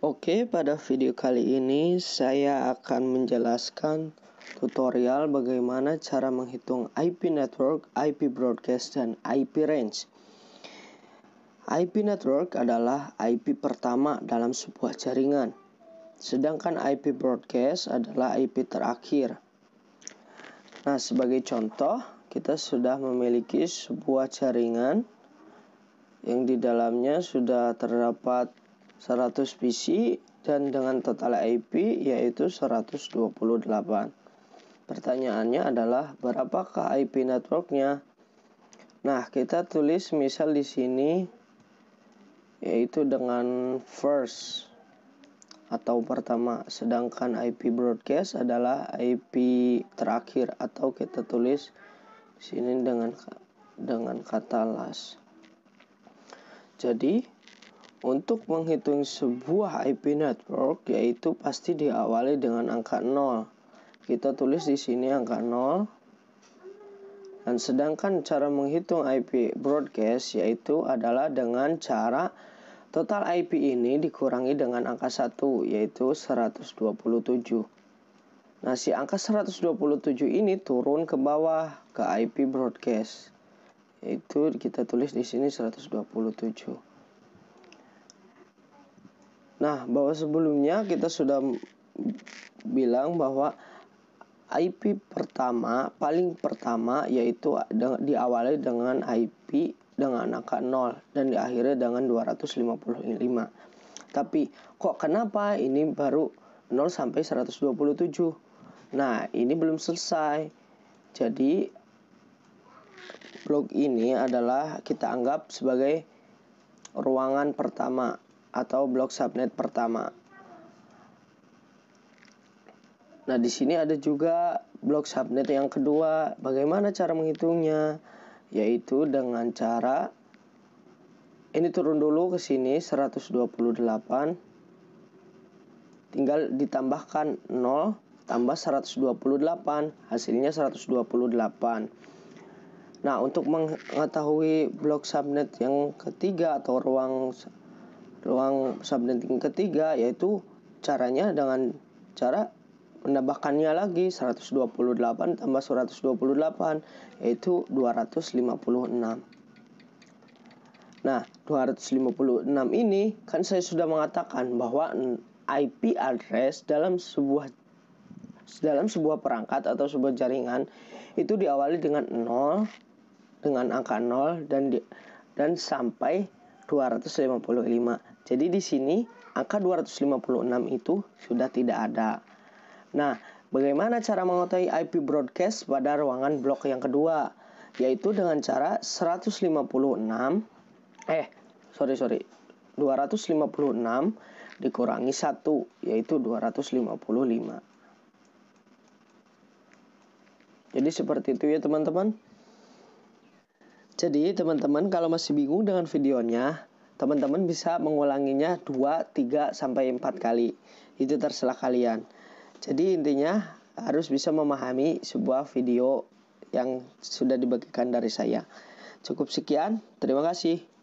Oke, pada video kali ini saya akan menjelaskan tutorial bagaimana cara menghitung IP network, IP broadcast, dan IP range. IP network adalah IP pertama dalam sebuah jaringan, sedangkan IP broadcast adalah IP terakhir. Nah, sebagai contoh, kita sudah memiliki sebuah jaringan yang di dalamnya sudah terdapat 100 PC dan dengan total IP yaitu 128. Pertanyaannya adalah berapakah IP networknya? Nah, kita tulis misal di sini yaitu dengan first atau pertama, sedangkan IP broadcast adalah IP terakhir atau kita tulis di sini dengan dengan kata last. Jadi, untuk menghitung sebuah IP network yaitu pasti diawali dengan angka 0. Kita tulis di sini angka 0. Dan sedangkan cara menghitung IP broadcast yaitu adalah dengan cara total IP ini dikurangi dengan angka 1 yaitu 127. Nah, si angka 127 ini turun ke bawah ke IP broadcast. Yaitu kita tulis di sini 127. Nah, bahwa sebelumnya kita sudah bilang bahwa IP pertama paling pertama yaitu diawali dengan IP dengan angka 0 dan diakhiri dengan 255. Tapi kok kenapa ini baru 0 sampai 127? Nah, ini belum selesai. Jadi blog ini adalah kita anggap sebagai ruangan pertama atau blok subnet pertama. Nah, di sini ada juga blok subnet yang kedua. Bagaimana cara menghitungnya? Yaitu dengan cara ini turun dulu ke sini 128 tinggal ditambahkan 0 tambah 128 hasilnya 128 nah untuk mengetahui blok subnet yang ketiga atau ruang ruang subnetting ketiga yaitu caranya dengan cara menambahkannya lagi 128 tambah 128 yaitu 256 Nah 256 ini kan saya sudah mengatakan bahwa IP address dalam sebuah dalam sebuah perangkat atau sebuah jaringan itu diawali dengan 0 dengan angka 0 dan di, dan sampai 255. Jadi di sini angka 256 itu sudah tidak ada. Nah, bagaimana cara mengetahui IP broadcast pada ruangan blok yang kedua? Yaitu dengan cara 156 eh sorry sorry 256 dikurangi 1 yaitu 255. Jadi seperti itu ya teman-teman. Jadi teman-teman kalau masih bingung dengan videonya, Teman-teman bisa mengulanginya 2, 3, sampai 4 kali. Itu terserah kalian. Jadi intinya harus bisa memahami sebuah video yang sudah dibagikan dari saya. Cukup sekian, terima kasih.